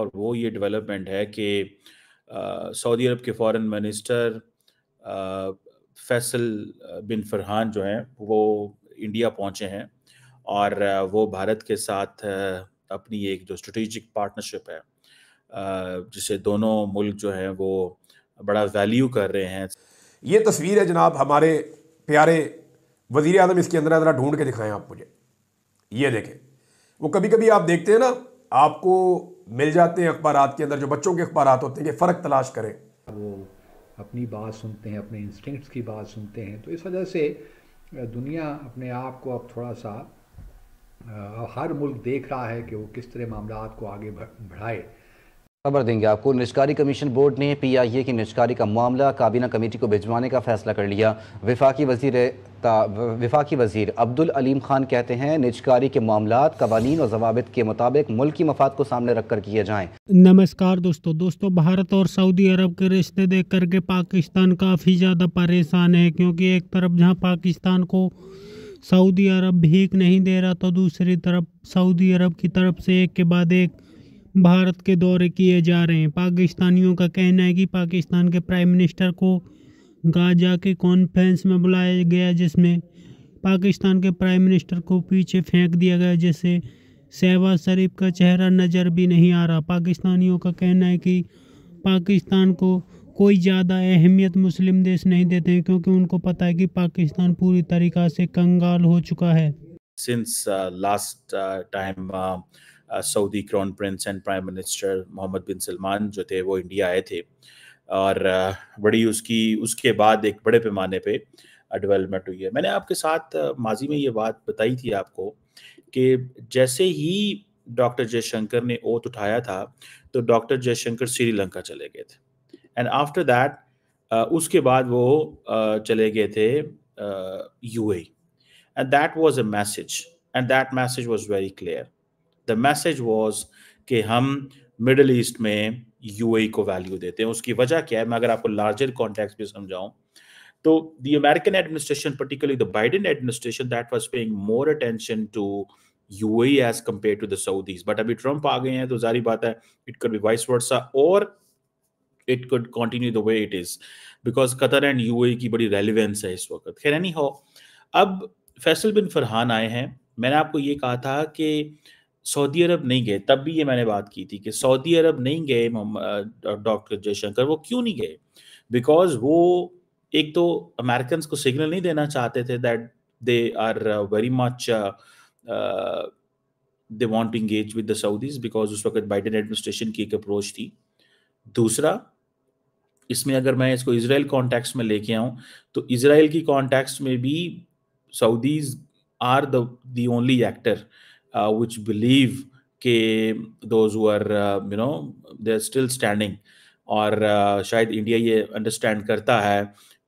और वो ये डेवलपमेंट है कि सऊदी अरब के foreign minister Faisal bin Farhan जो हैं वो इंडिया पहुंचे हैं और वो भारत के साथ अपनी एक जो स्ट्रेटिजिक पार्टनरशिप है जिसे दोनों मुल्क जो हैं वो बड़ा वैल्यू कर रहे हैं ये तस्वीर है जनाब हमारे प्यारे वजीर आजम इसके अंदर ज़रा ढूंढ के दिखाएं आप मुझे ये देखें वो कभी कभी आप देखते हैं ना आपको मिल जाते हैं अखबार के अंदर जो बच्चों के अखबार होते हैं कि फ़र्क तलाश करें वो अपनी बात सुनते हैं अपने इंस्टिंक्ट्स की बात सुनते हैं तो इस वजह से दुनिया अपने आप को अब थोड़ा सा हर मुल्क देख रहा है कि वो किस तरह मामला को आगे बढ़ाए खबर देंगे आपको निष्कारी कमीशन बोर्ड ने पीआईए की निष्कारी का मामला काबीना कमेटी को भिजवाने का फैसला कर लिया विफाकी वजीर विफाकी वजीर अब्दुल अलीम खान कहते हैं निजकारी के मामला कवानीन और जवाब के मुताबिक मुल्क की मफाद को सामने रखकर किए जाएं नमस्कार दोस्तों दोस्तों भारत और सऊदी अरब के रिश्ते देख करके पाकिस्तान काफ़ी ज़्यादा परेशान है क्योंकि एक तरफ जहाँ पाकिस्तान को सऊदी अरब भीख नहीं दे रहा तो दूसरी तरफ सऊदी अरब की तरफ से एक के बाद एक भारत के दौरे किए जा रहे हैं पाकिस्तानियों का कहना है कि पाकिस्तान के प्राइम मिनिस्टर को गाजा के कॉन्फ्रेंस में बुलाया गया जिसमें पाकिस्तान के प्राइम मिनिस्टर को पीछे फेंक दिया गया जिससे शहबाज शरीफ का चेहरा नज़र भी नहीं आ रहा पाकिस्तानियों का कहना है कि पाकिस्तान को कोई ज़्यादा अहमियत मुस्लिम देश नहीं देते हैं क्योंकि उनको पता है कि पाकिस्तान पूरी तरीक़ा से कंगाल हो चुका है since last time Saudi crown prince and prime minister Mohammed bin Salman जो थे वो इंडिया आए थे और बड़ी उसकी उसके बाद एक बड़े पैमाने पे डेवलपमेंट हुई है मैंने आपके साथ माजी में ये बात बताई थी आपको कि जैसे ही डॉक्टर जयशंकर ने ओत उठाया था तो डॉक्टर जयशंकर श्रीलंका चले गए थे एंड आफ्टर दैट उसके बाद वो चले गए थे you and that was a message and that message was very clear the message was कि हम मिडल ईस्ट में यू e को वैल्यू देते हैं उसकी वजह क्या है मैं अगर आपको लार्जर कॉन्टेक्ट में समझाऊं तो the American administration particularly the Biden administration that was paying more attention to UAE as compare to the Saudis but अभी ट्रंप आ गए हैं तो जारी बात है इट कड बी वाइस वर्सा और it could continue the way it is because Qatar and U की बड़ी रेलिवेंस है इस वक्त खैर नहीं हो अब फैसल बिन फरहान आए हैं मैंने आपको ये कहा था कि सऊदी अरब नहीं गए तब भी ये मैंने बात की थी कि सऊदी अरब नहीं गए डॉक्टर जयशंकर वो क्यों नहीं गए बिकॉज वो एक तो अमेरिकन को सिग्नल नहीं देना चाहते थे that they are very much they want to engage with the Saudis because उस वक्त बाइडन एडमिनिस्ट्रेशन की एक अप्रोच थी दूसरा इसमें अगर मैं इसको इसराइल कॉन्टैक्ट्स में लेके आऊँ तो इसराइल की कॉन्टैक्ट्स में भी Saudis are the only actor uh, which believe कि those who are you know they're still standing और शायद इंडिया ये अंडरस्टैंड करता है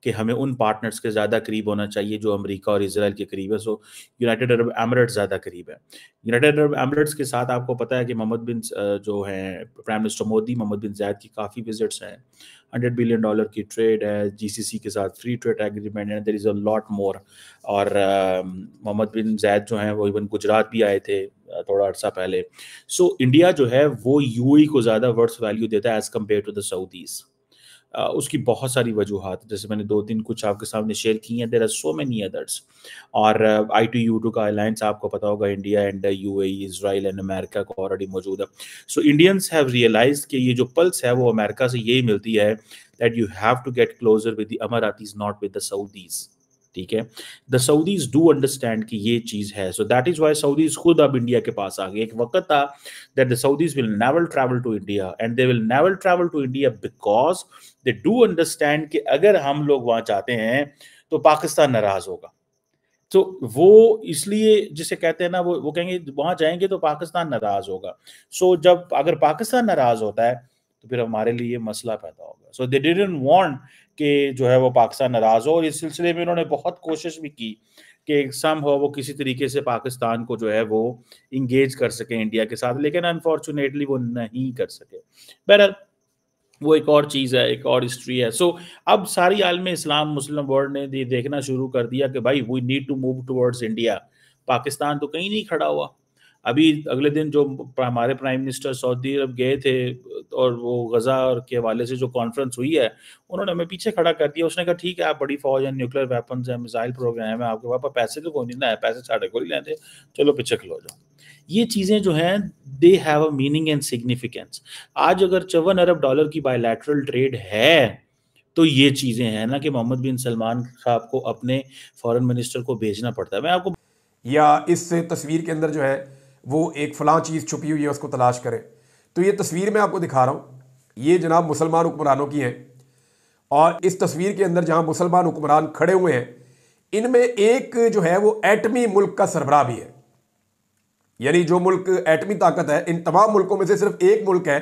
कि हमें उन पार्टनर्स के ज़्यादा करीब होना चाहिए जो अमेरिका और इसराइल के करीब है सो यूनाइटेड अरब एमरेट्स ज़्यादा करीब है यूनाइटेड अरब एमरेट्स के साथ आपको पता है कि मोहम्मद बिन जो हैं prime minister Modi Mohammed bin Zayed की काफ़ी विजिट्स हैं हंड्रेड बिलियन डॉलर की ट्रेड है जी के साथ फ्री ट्रेड एग्रीमेंट है there is a lot more और मोहम्मद बिन जैद जो हैं वो इवन गुजरात भी आए थे थोड़ा अर्सा पहले सो so, इंडिया जो है वो यू e को ज़्यादा वर्ड्स वैल्यू देता है as compare to the Saudis उसकी बहुत सारी वजूहत जैसे मैंने दो तीन कुछ आपके सामने शेयर की हैं there are so many others और आई टू यू टू का अलायंस आपको पता होगा India and U A Israel and America का ऑलरेडी मौजूद है सो इंडियंस हैव रियलाइज कि ये जो पल्स है वो अमेरिका से यही मिलती है that you have to get closer with the Emiratis not with the Saudis ठीक है द सऊदीज डू अंडरस्टैंड कि ये चीज है so that is why Saudis खुद अब इंडिया के पास आ गए एक वक्त था that the Saudis will never travel to India and they will never travel to India because they do understand कि अगर हम लोग वहां जाते हैं तो पाकिस्तान नाराज़ होगा तो वो इसलिए जिसे कहते हैं ना वो वो कहेंगे वहां जाएंगे तो पाकिस्तान नाराज़ होगा सो so, जब अगर पाकिस्तान नाराज़ होता है तो फिर हमारे लिए मसला पैदा होगा सो दे डिडंट वांट कि जो है वो पाकिस्तान नाराज़ हो और इस सिलसिले में उन्होंने बहुत कोशिश भी की कि सम हो वो किसी तरीके से पाकिस्तान को जो है वो इंगेज कर सके इंडिया के साथ लेकिन अनफॉर्चुनेटली वो नहीं कर सके बहरहाल वो एक और चीज़ है एक और हिस्ट्री है सो so, अब सारी आलम इस्लाम मुस्लिम वर्ल्ड ने देखना शुरू कर दिया कि भाई we need to move towards India Pakistan तो कहीं नहीं खड़ा हुआ अभी अगले दिन जो हमारे प्राइम मिनिस्टर सऊदी अरब गए थे और वो गजा और के हवाले से जो कॉन्फ्रेंस हुई है उन्होंने हमें पीछे खड़ा कर दिया उसने कहा ठीक है आप बड़ी फौज है न्यूक्लियर वेपन है मिसाइल प्रोग्राम है आपके पास पैसे तो कोई नहीं ना है पैसे साढ़े को ही लेते चलो पीछे खिलो जाओ ये चीज़ें जो हैं they have a meaning and significance आज अगर चौवन अरब डॉलर की बायोलैटरल ट्रेड है तो ये चीज़ें हैं ना कि मोहम्मद बिन सलमान साहब को अपने फॉरेन मिनिस्टर को भेजना पड़ता है मैं आपको या इस तस्वीर के अंदर जो है वो एक फ़लाँ चीज़ छुपी हुई है उसको तलाश करे तो ये तस्वीर मैं आपको दिखा रहा हूँ ये जनाब मुसलमान हुक्मरानों की हैं और इस तस्वीर के अंदर जहाँ मुसलमान हुक्मरान खड़े हुए हैं इनमें एक जो है वो एटमी मुल्क का सरबरा भी है यानी जो मुल्क एटमी ताकत है इन तमाम मुल्कों में से सिर्फ एक मुल्क है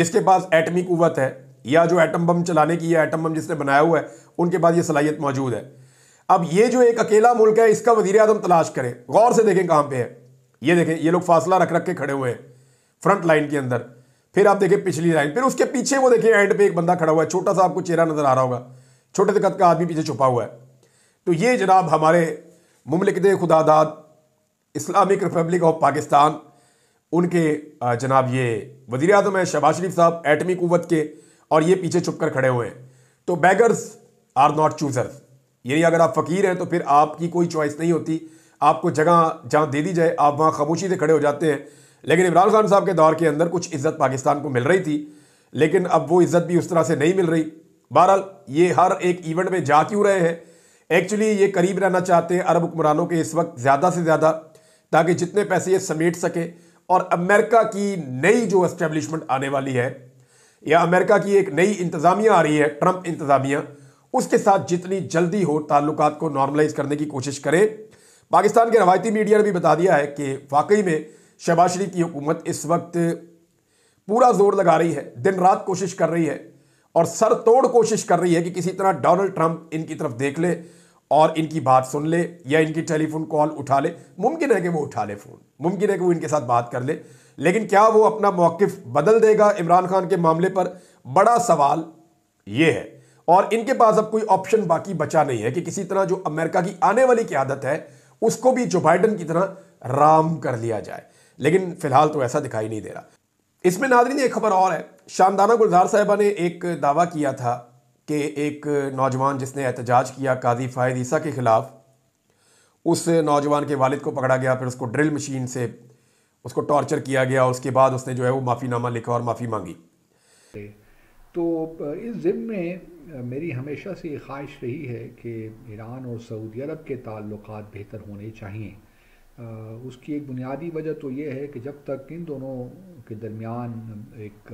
जिसके पास एटमी कुत है या जो एटम बम चलाने की या एटम बम जिसने बनाया हुआ है उनके पास ये सलाहियत मौजूद है अब ये जो एक अकेला मुल्क है इसका वजीर आजम तलाश करें गौर से देखें कहाँ पर है ये देखें ये लोग फासला रख रख के खड़े हुए हैं फ्रंट लाइन के अंदर फिर आप देखें पिछली लाइन फिर उसके पीछे वो देखिए एंड पे एक बंदा खड़ा हुआ है छोटा सा आपको चेहरा नजर आ रहा होगा छोटे दिक्कत का आदमी पीछे छुपा हुआ है तो ये जनाब हमारे मुमलिकत खुदादाद इस्लामिक रिपब्लिक ऑफ पाकिस्तान उनके जनाब ये वज़ी अजम है शहबाज शरीफ साहब एटमी कुत के और ये पीछे छुप कर खड़े हुए हैं तो बैगर्स आर नॉट चूज़र्स यही अगर आप फ़कीर हैं तो फिर आपकी कोई चॉइस नहीं होती आपको जगह जहाँ दे दी जाए आप वहाँ खामोशी से खड़े हो जाते हैं लेकिन इमरान खान साहब के दौर के अंदर कुछ इज्जत पाकिस्तान को मिल रही थी लेकिन अब वो इज्जत भी उस तरह से नहीं मिल रही बहरहाल ये हर एक इवेंट में जा क्यों रहे हैं एक्चुअली ये करीब रहना चाहते हैं अरब हुक्मरानों के इस वक्त ज़्यादा से ज़्यादा ताकि जितने पैसे ये समेट सकें और अमेरिका की नई जो एस्टेब्लिशमेंट आने वाली है या अमेरिका की एक नई इंतज़ामिया आ रही है ट्रंप इंतज़ामिया उसके साथ जितनी जल्दी हो ताल्लुकात को नॉर्मलाइज करने की कोशिश करें पाकिस्तान के रवायती मीडिया ने भी बता दिया है कि वाकई में शहबाज शरीफ की हुकूमत इस वक्त पूरा जोर लगा रही है दिन रात कोशिश कर रही है और सर तोड़ कोशिश कर रही है कि किसी तरह डोनाल्ड ट्रंप इनकी तरफ देख ले और इनकी बात सुन ले या इनकी टेलीफोन कॉल उठा ले मुमकिन है कि वो उठा ले फ़ोन मुमकिन है कि वो इनके साथ बात कर ले लेकिन क्या वो अपना मौक़ बदल देगा इमरान खान के मामले पर बड़ा सवाल ये है और इनके पास अब कोई ऑप्शन बाकी बचा नहीं है कि किसी तरह जो अमेरिका की आने वाली क्यादत है उसको भी जो बाइडन की तरह राम कर लिया जाए लेकिन फिलहाल तो ऐसा दिखाई नहीं दे रहा इसमें ने एक खबर और है शानदाना गुलजार साहबा ने एक दावा किया था कि एक नौजवान जिसने एहतजाज किया काजी फ़ायद ईसा के ख़िलाफ़ उस नौजवान के वालिद को पकड़ा गया फिर उसको ड्रिल मशीन से उसको टॉर्चर किया गया उसके बाद उसने जो है वो माफ़ीनामा लिखा और माफ़ी मांगी तो इस ज़िम में मेरी हमेशा से ये ख्वाहिश रही है कि ईरान और सऊदी अरब के ताल्लुक बेहतर होने चाहिए उसकी एक बुनियादी वजह तो ये है कि जब तक इन दोनों के दरमियान एक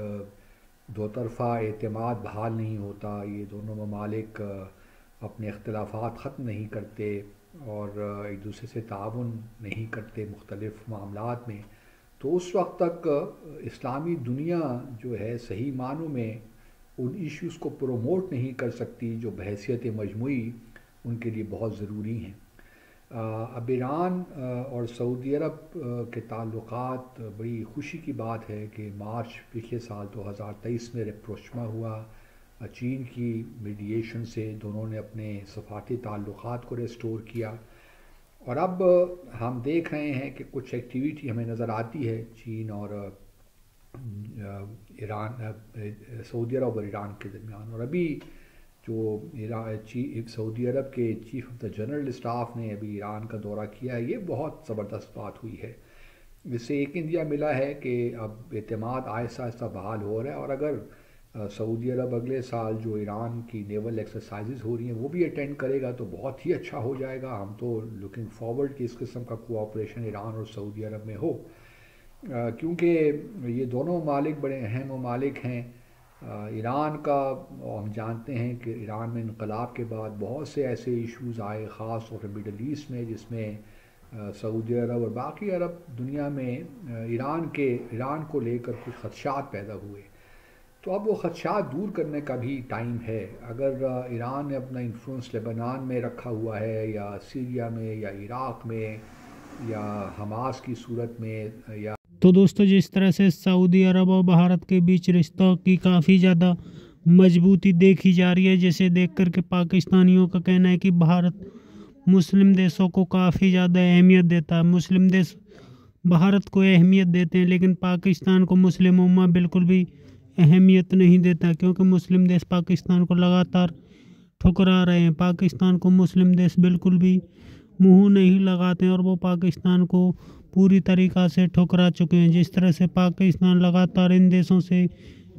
दो तरफ़ा अतमाद बहाल नहीं होता ये दोनों ममालिक अपने अख्तलाफा ख़त्म नहीं करते और एक दूसरे से ताउन नहीं करते मुख्तलफ़ मामलों में तो उस वक्त तक इस्लामी दुनिया जो है सही मानों में उन इश्यूज़ को प्रोमोट नहीं कर सकती जो बहसीत मजमू उनके लिए बहुत ज़रूरी हैं अब ईरान और सऊदी अरब के ताल्लुक बड़ी खुशी की बात है कि मार्च पिछले साल दो तो हज़ार तेईस में रेप्रोचमा हुआ चीन की मीडिएशन से दोनों ने अपने सफारती ताल्लुक को रेस्टोर किया और अब हम देख रहे हैं कि कुछ एक्टिविटी हमें नज़र आती है चीन और ईरान सऊदी अरब और ईरान के दरमियान और अभी जो ईरान सऊदी अरब के chief of the general staff ने अभी ईरान का दौरा किया है ये बहुत ज़बरदस्त बात हुई है इससे एक इंदिया मिला है कि अब अतमाद आहिस्ता आहिस्ता बहाल हो रहा है और अगर सऊदी अरब अगले साल जो ईरान की नेवल एक्सरसाइज़ हो रही हैं वो भी अटेंड करेगा तो बहुत ही अच्छा हो जाएगा हम तो लुकिंग फॉरवर्ड कि इस किस्म का कोऑपरेशन ईरान और सऊदी अरब में हो क्योंकि ये दोनों ममालिक बड़े अहम ममालिक हैं ईरान का हम जानते हैं कि ईरान में इनकलाब के बाद बहुत से ऐसे इश्यूज़ आए ख़ास तौर पर मिडल ईस्ट में जिसमें सऊदी अरब और बाकी अरब दुनिया में ईरान के ईरान को लेकर कुछ खदशात पैदा हुए तो अब वो खदशात दूर करने का भी टाइम है अगर ईरान ने अपना इन्फ्लुएंस लेबनान में रखा हुआ है या सीरिया में या इराक़ में या हमास की सूरत में या तो दोस्तों जिस तरह से सऊदी अरब और भारत के बीच रिश्तों की काफ़ी ज़्यादा मजबूती देखी जा रही है जिसे देख कर के पाकिस्तानियों का कहना है कि भारत मुस्लिम देशों को काफ़ी ज़्यादा अहमियत देता है मुस्लिम देश भारत को अहमियत देते हैं लेकिन पाकिस्तान को मुस्लिम उम्मा बिल्कुल भी अहमियत नहीं देता क्योंकि मुस्लिम देश पाकिस्तान को लगातार ठुकरा रहे हैं पाकिस्तान को मुस्लिम देश बिल्कुल भी मुंह नहीं लगाते और वो पाकिस्तान को पूरी तरीक़ा से ठुकरा चुके हैं जिस तरह से पाकिस्तान लगातार इन देशों से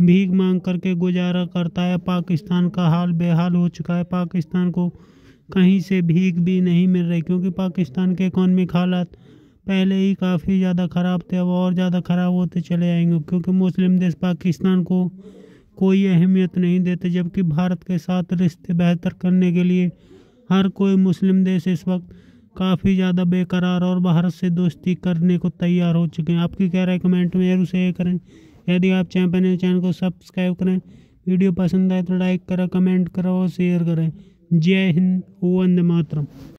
भीख मांग करके गुजारा करता है पाकिस्तान का हाल बेहाल हो चुका है पाकिस्तान को कहीं से भीख भी नहीं मिल रही क्योंकि पाकिस्तान के इकॉनमिक हालात पहले ही काफ़ी ज़्यादा ख़राब थे अब और ज़्यादा ख़राब होते चले आएंगे क्योंकि मुस्लिम देश पाकिस्तान को कोई अहमियत नहीं देते जबकि भारत के साथ रिश्ते बेहतर करने के लिए हर कोई मुस्लिम देश इस वक्त काफ़ी ज़्यादा बेकरार और भारत से दोस्ती करने को तैयार हो चुके हैं आपकी क्या राय कमेंट में जरूर शेयर करें यदि आप चैंपियन हैं चैनल को सब्सक्राइब करें वीडियो पसंद आए तो लाइक करें कमेंट करो और शेयर करें जय हिंद वंदे मातरम